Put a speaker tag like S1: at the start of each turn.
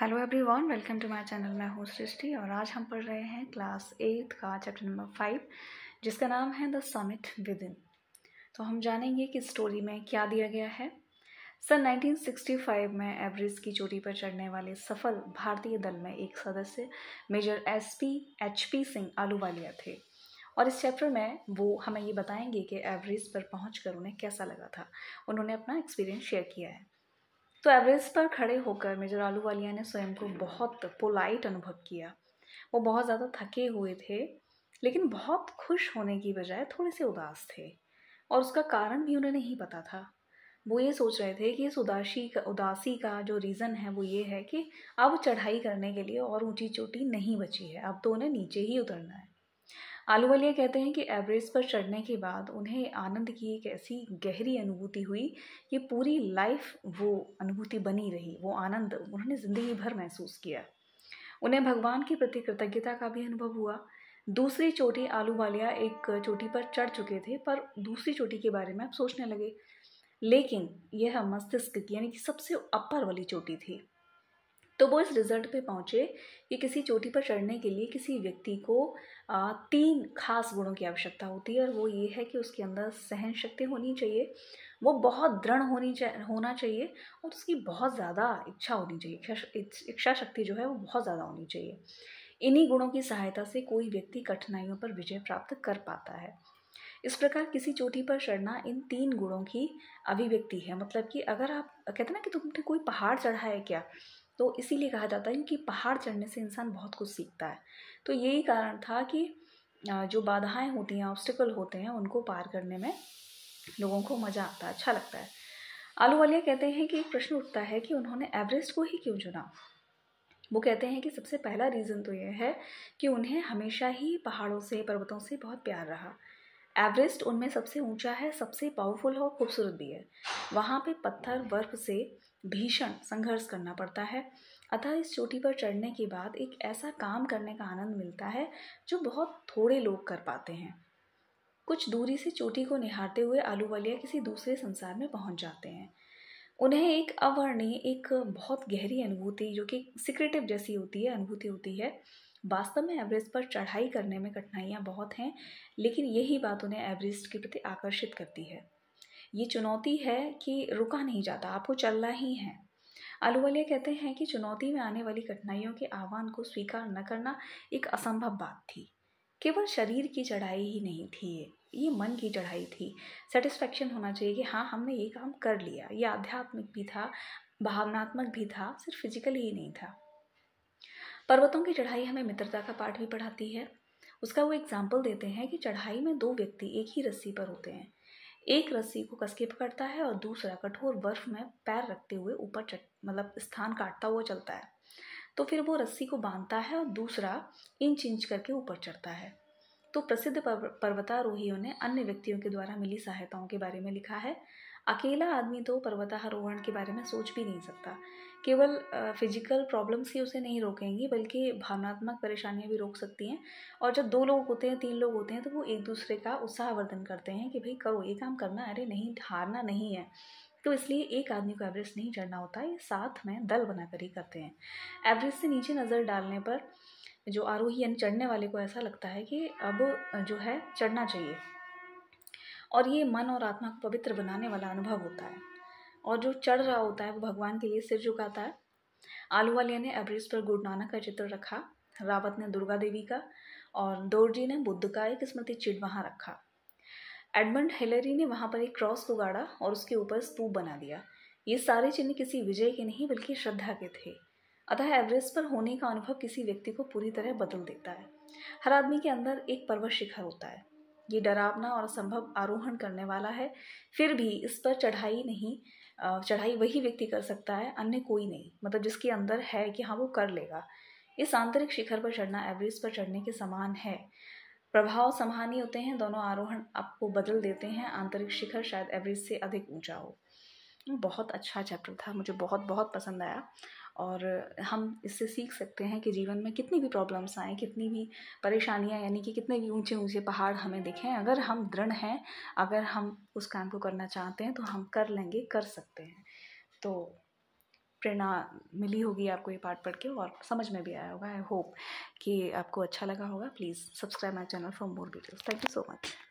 S1: hello everyone welcome to my channel मैं हूँ सृष्टि और आज हम पढ़ रहे हैं क्लास एट का चैप्टर नंबर फाइव जिसका नाम है द समिट विद इन तो हम जानेंगे कि स्टोरी में क्या दिया गया है सन 1965 में एवरेस्ट की चोटी पर चढ़ने वाले सफल भारतीय दल में एक सदस्य major S P H P Singh Ahluwalia थे और इस चैप्टर में वो हमें ये बताएंगे कि एवरेस्ट पर पहुँच उन्हें कैसा लगा था उन्होंने अपना एक्सपीरियंस शेयर किया है तो एवरेस्ट पर खड़े होकर मेजर आलू वालिया ने स्वयं को बहुत पोलाइट अनुभव किया वो बहुत ज़्यादा थके हुए थे लेकिन बहुत खुश होने की बजाय थोड़े से उदास थे और उसका कारण भी उन्हें नहीं पता था वो ये सोच रहे थे कि इस उदासी का उदासी का जो रीज़न है वो ये है कि अब चढ़ाई करने के लिए और ऊंची चोटी नहीं बची है अब तो उन्हें नीचे ही उतरना है आलू वालिया कहते हैं कि एवरेस्ट पर चढ़ने के बाद उन्हें आनंद की एक ऐसी गहरी अनुभूति हुई कि पूरी लाइफ वो अनुभूति बनी रही वो आनंद उन्होंने ज़िंदगी भर महसूस किया उन्हें भगवान के प्रति कृतज्ञता का भी अनुभव हुआ दूसरी चोटी आलूवालिया एक चोटी पर चढ़ चुके थे पर दूसरी चोटी के बारे में आप सोचने लगे लेकिन यह मस्तिष्क की यानी कि सबसे अपर वाली चोटी थी तो वो इस रिज़ल्ट पे पहुँचे कि किसी चोटी पर चढ़ने के लिए किसी व्यक्ति को तीन खास गुणों की आवश्यकता होती है और वो ये है कि उसके अंदर सहन शक्ति होनी चाहिए वो बहुत दृढ़ होनी चा, होना चाहिए और उसकी बहुत ज़्यादा इच्छा होनी चाहिए इच्छा शक्ति जो है वो बहुत ज़्यादा होनी चाहिए इन्हीं गुणों की सहायता से कोई व्यक्ति कठिनाइयों पर विजय प्राप्त कर पाता है इस प्रकार किसी चोटी पर चढ़ना इन तीन गुणों की अभिव्यक्ति है मतलब कि अगर आप कहते ना कि तुमने कोई पहाड़ चढ़ा है क्या तो इसीलिए कहा जाता है कि पहाड़ चढ़ने से इंसान बहुत कुछ सीखता है तो यही कारण था कि जो बाधाएं होती हैं ऑब्स्टिकल होते हैं उनको पार करने में लोगों को मज़ा आता है अच्छा लगता है आलू वालिया कहते हैं कि एक प्रश्न उठता है कि उन्होंने एवरेस्ट को ही क्यों चुना वो कहते हैं कि सबसे पहला रीज़न तो यह है कि उन्हें हमेशा ही पहाड़ों से पर्वतों से बहुत प्यार रहा एवरेस्ट उनमें सबसे ऊंचा है सबसे पावरफुल और खूबसूरत भी है वहाँ पे पत्थर बर्फ से भीषण संघर्ष करना पड़ता है अतः इस चोटी पर चढ़ने के बाद एक ऐसा काम करने का आनंद मिलता है जो बहुत थोड़े लोग कर पाते हैं कुछ दूरी से चोटी को निहारते हुए आलू वालिया किसी दूसरे संसार में पहुंच जाते हैं उन्हें एक अवर्णीय एक बहुत गहरी अनुभूति जो कि सिक्रेटिव जैसी होती है अनुभूति होती है वास्तव में एवरेस्ट पर चढ़ाई करने में कठिनाइयाँ बहुत हैं लेकिन यही बात उन्हें एवरेस्ट के प्रति आकर्षित करती है ये चुनौती है कि रुका नहीं जाता आपको चलना ही है अलवलिया कहते हैं कि चुनौती में आने वाली कठिनाइयों के आह्वान को स्वीकार न करना एक असंभव बात थी केवल शरीर की चढ़ाई ही नहीं थी ये ये मन की चढ़ाई थी सेटिस्फैक्शन होना चाहिए कि हाँ हमने ये काम कर लिया ये आध्यात्मिक भी था भावनात्मक भी था सिर्फ फिजिकल ही नहीं था पर्वतों की चढ़ाई हमें मित्रता का पाठ भी पढ़ाती है उसका वो एग्जाम्पल देते हैं कि चढ़ाई में दो व्यक्ति एक ही रस्सी पर होते हैं एक रस्सी को कसके पकड़ता है और दूसरा कठोर बर्फ में पैर रखते हुए ऊपर मतलब स्थान काटता हुआ चलता है तो फिर वो रस्सी को बांधता है और दूसरा इंच इंच करके ऊपर चढ़ता है तो प्रसिद्ध पर्वतारोहियों ने अन्य व्यक्तियों के द्वारा मिली सहायताओं के बारे में लिखा है अकेला आदमी तो पर्वतारोहण के बारे में सोच भी नहीं सकता केवल फिजिकल प्रॉब्लम्स ही उसे नहीं रोकेंगी बल्कि भावनात्मक परेशानियां भी रोक सकती हैं और जब दो लोग होते हैं तीन लोग होते हैं तो वो एक दूसरे का उत्साहवर्धन करते हैं कि भाई करो ये काम करना अरे नहीं हारना नहीं है तो इसलिए एक आदमी को एवरेस्ट नहीं चढ़ना होता है साथ में दल बनाकर ही करते हैं एवरेस्ट से नीचे नज़र डालने पर जो आरोही यानी चढ़ने वाले को ऐसा लगता है कि अब जो है चढ़ना चाहिए और ये मन और आत्मा को पवित्र बनाने वाला अनुभव होता है और जो चढ़ रहा होता है वो भगवान के लिए सिर झुकाता है आलू वालिया ने एवरेस्ट पर गुरु नानक का चित्र रखा रावत ने दुर्गा देवी का और दोरजी ने बुद्ध का एक स्मृति चिट वहाँ रखा एडमंड हिलरी ने वहाँ पर एक क्रॉस को गाड़ा और उसके ऊपर स्तूप बना दिया ये सारे चिन्ह किसी विजय के नहीं बल्कि श्रद्धा के थे अतः एवरेस्ट पर होने का अनुभव किसी व्यक्ति को पूरी तरह बदल देता है हर आदमी के अंदर एक पर्वत शिखर होता है ये डरावना और असंभव आरोहण करने वाला है फिर भी इस पर चढ़ाई नहीं चढ़ाई वही व्यक्ति कर सकता है अन्य कोई नहीं मतलब जिसके अंदर है कि हाँ वो कर लेगा इस आंतरिक शिखर पर चढ़ना एवरेस्ट पर चढ़ने के समान है प्रभाव समान ही होते हैं दोनों आरोहण आपको बदल देते हैं आंतरिक शिखर शायद एवरेस्ट से अधिक ऊंचा हो बहुत अच्छा चैप्टर था मुझे बहुत बहुत पसंद आया और हम इससे सीख सकते हैं कि जीवन में कितनी भी प्रॉब्लम्स आएँ कितनी भी परेशानियाँ यानी कि कितने भी ऊंचे ऊंचे पहाड़ हमें दिखें अगर हम दृढ़ हैं अगर हम उस काम को करना चाहते हैं तो हम कर लेंगे कर सकते हैं तो प्रेरणा मिली होगी आपको ये पार्ट पढ़ के और समझ में भी आया होगा आई होप कि आपको अच्छा लगा होगा please subscribe my channel for more videos thank you so much